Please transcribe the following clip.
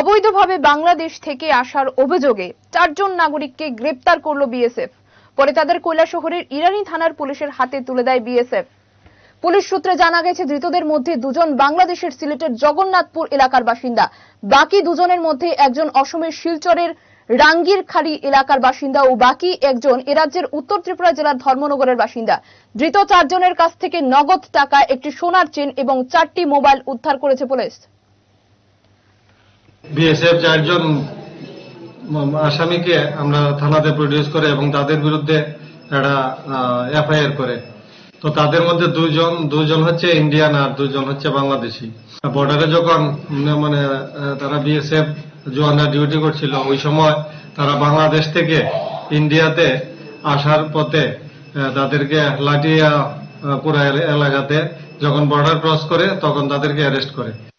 অবৈধভাবে বাংলাদেশ থেকে আসার অভিযোগে চারজন নাগরিককে গ্রেপ্তার করল বিএসএফ পরে তাদের শহরের ইরানি থানার পুলিশের হাতে তুলে দেয় বিএসএফ পুলিশ সূত্রে জানা গেছে ধৃতদের মধ্যে দুজন বাংলাদেশের সিলেটের জগন্নাথপুর এলাকার বাসিন্দা বাকি দুজনের মধ্যে একজন অসমের শিলচরের রাঙ্গির খালি এলাকার বাসিন্দা ও বাকি একজন এরাজ্যের উত্তর ত্রিপুরা জেলার ধর্মনগরের বাসিন্দা ধৃত চারজনের কাছ থেকে নগদ টাকা একটি সোনার চেন এবং চারটি মোবাইল উদ্ধার করেছে পুলিশ বিএসএফ চারজন আসামিকে আমরা থানাতে প্রডিউস করে এবং তাদের বিরুদ্ধে একটা এফআইআর করে তো তাদের মধ্যে দুজন দুজন হচ্ছে ইন্ডিয়ান আর দুজন হচ্ছে বাংলাদেশি বর্ডারে যখন মানে তারা বিএসএফ জোয়ানরা ডিউটি করছিল ওই সময় তারা বাংলাদেশ থেকে ইন্ডিয়াতে আসার পথে তাদেরকে লাটিয়া পুরা এলাকাতে যখন বর্ডার ক্রস করে তখন তাদেরকে অ্যারেস্ট করে